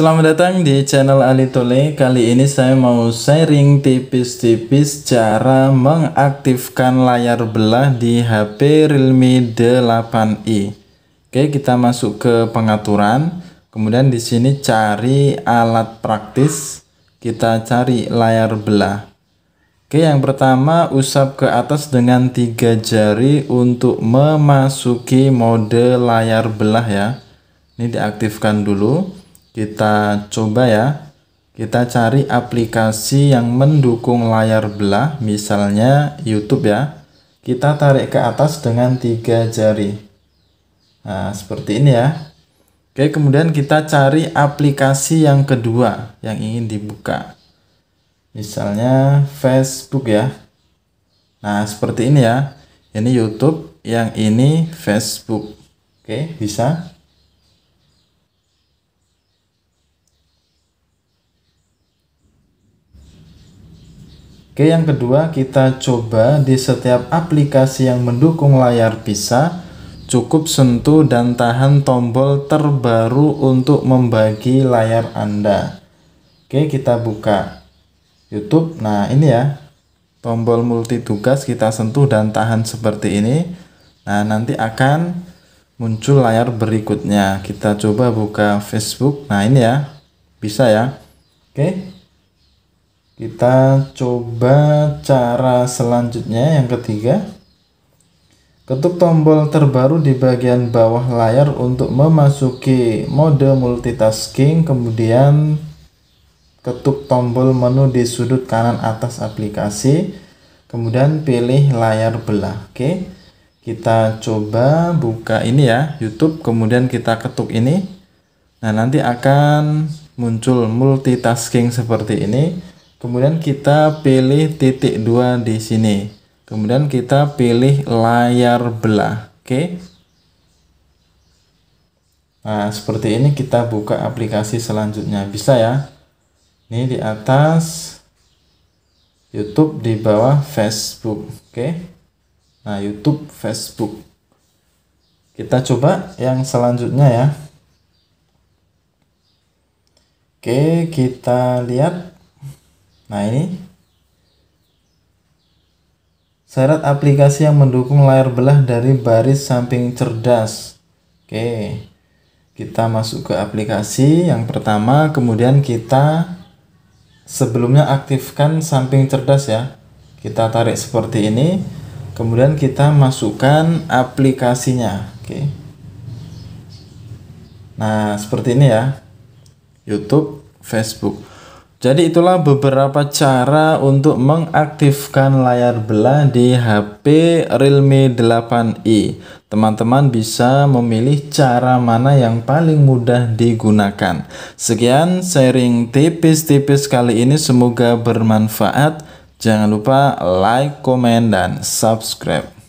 Selamat datang di channel Ali Tole. Kali ini saya mau sharing tipis-tipis cara mengaktifkan layar belah di HP Realme 8i. Oke, kita masuk ke pengaturan. Kemudian di sini cari alat praktis. Kita cari layar belah. Oke, yang pertama usap ke atas dengan tiga jari untuk memasuki mode layar belah ya. Ini diaktifkan dulu. Kita coba ya. Kita cari aplikasi yang mendukung layar belah, misalnya YouTube ya. Kita tarik ke atas dengan tiga jari. Nah, seperti ini ya. Oke, kemudian kita cari aplikasi yang kedua yang ingin dibuka. Misalnya Facebook ya. Nah, seperti ini ya. Ini YouTube, yang ini Facebook. Oke, bisa. Oke, yang kedua kita coba di setiap aplikasi yang mendukung layar bisa cukup sentuh dan tahan tombol terbaru untuk membagi layar Anda. Oke, kita buka YouTube. Nah, ini ya, tombol multitugas kita sentuh dan tahan seperti ini. Nah, nanti akan muncul layar berikutnya. Kita coba buka Facebook. Nah, ini ya, bisa ya. Oke. Kita coba cara selanjutnya yang ketiga. Ketuk tombol terbaru di bagian bawah layar untuk memasuki mode multitasking, kemudian ketuk tombol menu di sudut kanan atas aplikasi, kemudian pilih layar belah. Oke. Kita coba buka ini ya, YouTube, kemudian kita ketuk ini. Nah, nanti akan muncul multitasking seperti ini Kemudian kita pilih titik dua di sini. Kemudian kita pilih layar belah. Oke. Nah, seperti ini kita buka aplikasi selanjutnya. Bisa ya. Ini di atas YouTube di bawah Facebook. Oke. Nah, YouTube, Facebook. Kita coba yang selanjutnya ya. Oke, kita lihat Nah ini syarat aplikasi yang mendukung layar belah dari baris samping cerdas. Oke, kita masuk ke aplikasi yang pertama, kemudian kita sebelumnya aktifkan samping cerdas ya. Kita tarik seperti ini, kemudian kita masukkan aplikasinya. Oke. Nah, seperti ini ya. YouTube, Facebook. Jadi itulah beberapa cara untuk mengaktifkan layar belah di HP Realme 8i. Teman-teman bisa memilih cara mana yang paling mudah digunakan. Sekian sharing tipis-tipis kali ini semoga bermanfaat. Jangan lupa like, komen, dan subscribe.